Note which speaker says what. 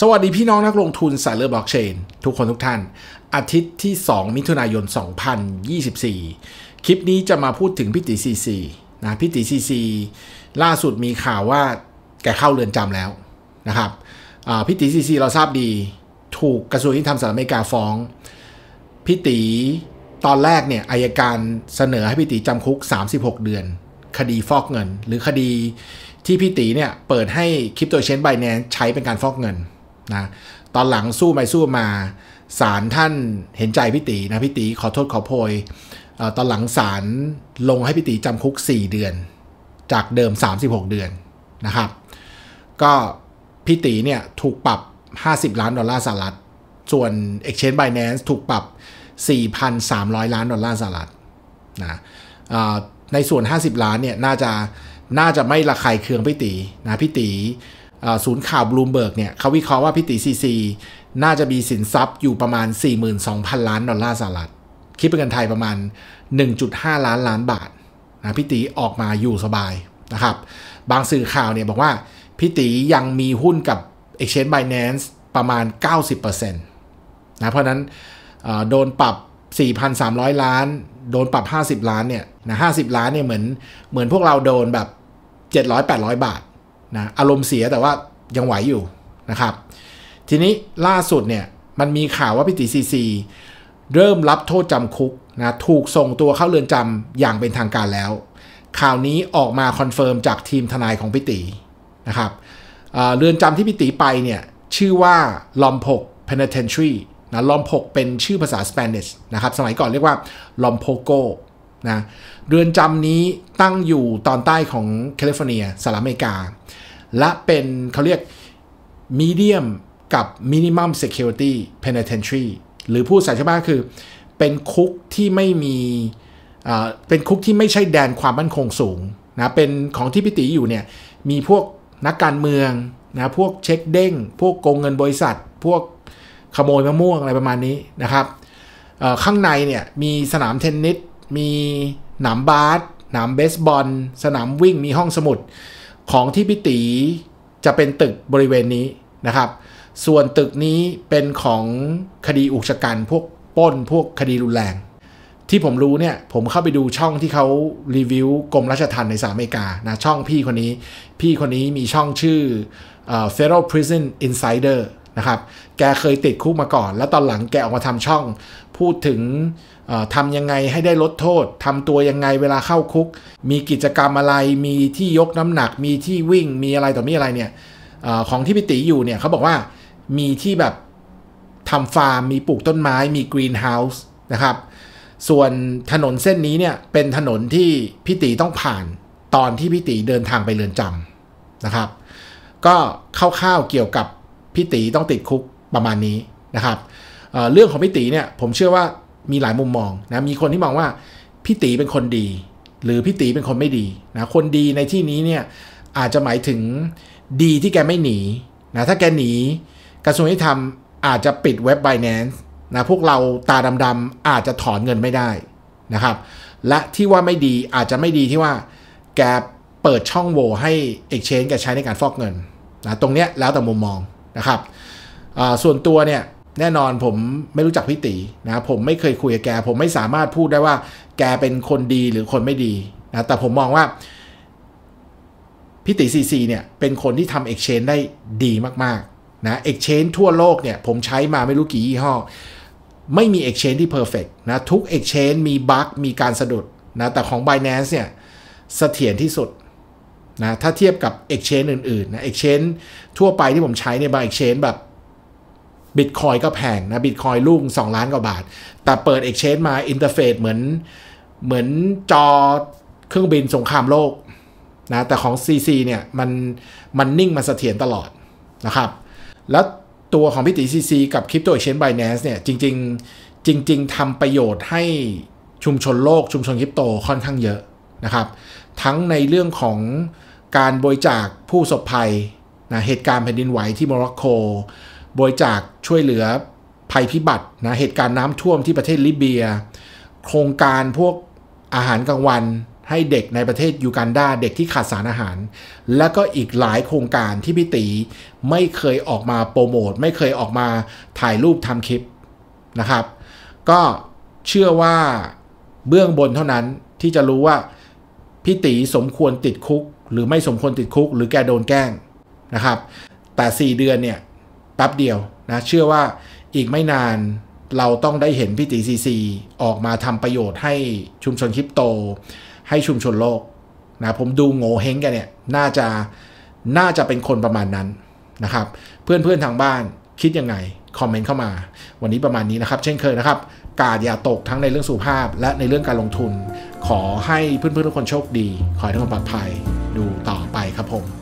Speaker 1: สวัสดี พี่น้องนักลงทุนสายเลือบล็อกเชนทุกคนทุกท่าน อาทิตย์ที่ 2 มิถุนายน 2024 คลิปนี้จะมาพูดถึงพิติซีซีนะพิติซีซีล่าสุดมีข่าวว่าแกเข้าเรือนจำแล้วนะครับพิติซีซีเราทราบดีถูกกระทรวงยุติธรรมสหรัฐอเมริกาฟ้อง พิติตอนแรกเนี่ยอายการเสนอให้พิติจำคุก 36 เดือน คดีฟอกเงิน หรือคดีที่พิตีเนี่ยเปิดให้คริปโตเชนไบแนนใช้เป็นการฟอกเงินนะตอนหลังสู้ไปสู้มาศาลท่านเห็นใจพี่ตีนะพี่ตี ขอโทษขอโพย ตอนหลังศาลลงให้พี่ตีจำคุก 4 เดือน จากเดิม 36 เดือนนะครับก็พี่ตีเนี่ยถูกปรับ 50 ล้านดอลลาร์สหรัฐส่วน Exchange Binance ถูกปรับ 4,300 ล้านดอลลาร์สหรัฐนะในส่วน 50 ล้านเนี่ยน่าจะน่าจะไม่ระคายเคืองพี่ตีนะพี่ตีศูนย์ข่าวบลูมเบิร์กเนี่ยเขาวิเคราะห์ว่าพิติซีซีน่าจะมีสินทรัพย์อยู่ประมาณ 42,000 ล้าน ดอลลาร์สหรัฐคิดเป็นเงินไทยประมาณ 1.5 ล้านล้านบาทนะพิติออกมาอยู่สบายนะครับ บางสื่อข่าวเนี่ยบอกว่าพิติยังมีหุ้นกับ Exchange Binance ประมาณ 90%นะเพราะนั้นโดนปรับ 4,300 ล้าน โดนปรับ 50 ล้านเนี่ยนะ50 ล้านเนี่ยเหมือนเหมือนพวกเราโดนแบบ 700-800 บาทนะอารมณ์เสียแต่ว่ายังไหวอยู่นะครับทีนี้ล่าสุดเนี่ยมันมีข่าวว่าพิติซีซีเริ่มรับโทษจำคุกนะถูกส่งตัวเข้าเรือนจำอย่างเป็นทางการแล้ว ข่าวนี้ออกมาคอนเฟิร์มจากทีมทนายของพิตินะครับเรือนจำที่พิติไปเนี่ยชื่อว่าลอมพก penitentiary นะลอมพกเป็นชื่อภาษาสเปนิชนะครับสมัยก่อนเรียกว่าลอมโพโกนะเรือนจำนี้ตั้งอยู่ตอนใต้ของแคลิฟอร์เนียสหรัฐอเมริกา และเป็นเขาเรียกมีเดียมกับมินิมัมเซ c u r i t ตี้เพนเทนทรีหรือผู้สายชาติคือเป็นคุกที่ไม่มีเป็นคุกที่ไม่ใช่แดนความมั่นคงสูงนะเป็นของที่พิติอยู่เนี่ยมีพวกนักการเมืองนะพวกเช็คเด้ง พวกโกงเงินบริษัท พวกขโมยมะม่วง อะไรประมาณนี้นะครับข้างในเนี่ยมีสนามเทนนิสมีหนามบาสหนามเบสบอล สนามวิ่งมีห้องสมุด ของที่พิตีจะเป็นตึกบริเวณนี้นะครับ ส่วนตึกนี้เป็นของคดีอุกชะกันพวกป้น พวกคดีรุนแรง ที่ผมรู้เนี่ย ผมเข้าไปดูช่องที่เขารีวิว กรมราชทัณฑ์ในสหรัฐอเมริกา นะ ช่องพี่คนนี้ พี่คนนี้มีช่องชื่อ Federal Prison Insider นะครับ แกเคยติดคุกมาก่อน แล้วตอนหลังแกออกมาทำช่องพูดถึงทำยังไง ให้ได้ลดโทษ ทำตัวยังไง เวลาเข้าคุก มีกิจกรรมอะไรมีที่ยกน้ำหนัก มีที่วิ่งมีอะไรต่อมีอะไรเนี่ยอของที่พิติอยู่เนี่ยเขาบอกว่ามีที่แบบทำฟาร์มมีปลูกต้นไม้ มีกรีนเฮาส์นะครับ ส่วนถนนเส้นนี้เนี่ยเป็นถนนที่พิติต้องผ่านตอนที่พิติเดินทางไปเรือนจำนะครับ ก็คร่าวๆเกี่ยวกับพิติต้องติดคุกประมาณนี้นะครับเเรื่องของพิติเนี่ยผมเชื่อว่ามีหลายมุมมองนะมีคนที่มองว่าพี่ตีเป็นคนดี หรือพี่ตีเป็นคนไม่ดีนะคนดีในที่นี้เนี่ย อาจจะหมายถึงดีที่แกไม่หนีนะถ้าแกหนีกระทรวงยุติธรรมอาจจะปิดเว็บไบแนนซ์นะพวกเราตาดำๆ อาจจะถอนเงินไม่ได้นะครับ และที่ว่าไม่ดีอาจจะไม่ดีที่ว่าแกเปิดช่องโหว่ให้เอกชแนนแกใช้ในการฟอกเงินนะตรงเนี้ยแล้วแต่มุมมองนะครับส่วนตัวเนี่ยแน่นอนผมไม่รู้จักพี่ตีนะผมไม่เคยคุยกับแก ผมไม่สามารถพูดได้ว่าแกเป็นคนดีหรือคนไม่ดีนะแต่ผมมองว่าพี่ตีซีซีเนี่ย เป็นคนที่ทำเอ็กชแนนได้ดีมากๆนะเอ็กชแนนทั่วโลกเนี่ย ผมใช้มาไม่รู้กี่ยี่ห้อ ไม่มีเอ็กชแนนที่เพอร์เฟกนะ ทุกเอ็กชแนนมีบั๊กมีการสะดุดนะแต่ของ Binance เนี่ยเสถียรที่สุดนะถ้าเทียบกับเอ็กชแนนอื่นๆนะเอ็กชแนนทั่วไปที่ผมใช้เนี่ยบางเอ็กชแนนแบบบิตคอยก็แพงนะบิตคอยลุ่ง2ล้านกว่าบาท แต่เปิดเอ็กชแนนมาอินเทอร์เฟซเหมือน เหมือนจอเครื่องบินสงครามโลกนะ แต่ของ CC เนี่ย มันมันนิ่งมันเสถียรตลอดนะครับแล้วตัวของพิติ CC กับคริปโตเอ็กชแนนไบแนสเนี่ยจริงๆจริง ๆทำประโยชน์ให้ชุมชนโลกชุมชนคริปโตค่อนข้างเยอะนะครับ ทั้งในเรื่องของการบริจาคผู้สบภัยนะเหตุการณ์แผ่นดินไหวที่โมร็อกโกบริจาคช่วยเหลือภัยพิบัตินะเหตุการณ์น้ำท่วมที่ประเทศลิเบีย โครงการพวกอาหารกลางวัน ให้เด็กในประเทศยูกันดาเด็กที่ขาดสารอาหาร และก็อีกหลายโครงการที่พิตีไม่เคยออกมาโปรโมทไม่เคยออกมาถ่ายรูปทำคลิปนะครับ ก็เชื่อว่าเบื้องบนเท่านั้นที่จะรู้ว่าพิตีสมควรติดคุก หรือไม่สมควรติดคุก หรือแกโดนแกล้งนะครับแต่ 4 เดือนเนี่ยแป๊บเดียวนะเชื่อว่าอีกไม่นานเราต้องได้เห็นพี่ตีซีซีออกมาทำประโยชน์ให้ชุมชนคริปโต ให้ชุมชนโลก นะผมดูโง่เฮงกันเนี่ย น่าจะน่าจะเป็นคนประมาณนั้นนะครับเพื่อนเพื่อนทางบ้านคิดยังไงคอมเมนต์เข้ามา วันนี้ประมาณนี้นะครับเช่นเคยนะครับ กาดอย่าตกทั้งในเรื่องสุภาพ และในเรื่องการลงทุน ขอให้เพื่อนเพื่อนทุกคนโชคดี ขอให้ทุกคนปลอดภัยดูต่อไปครับผม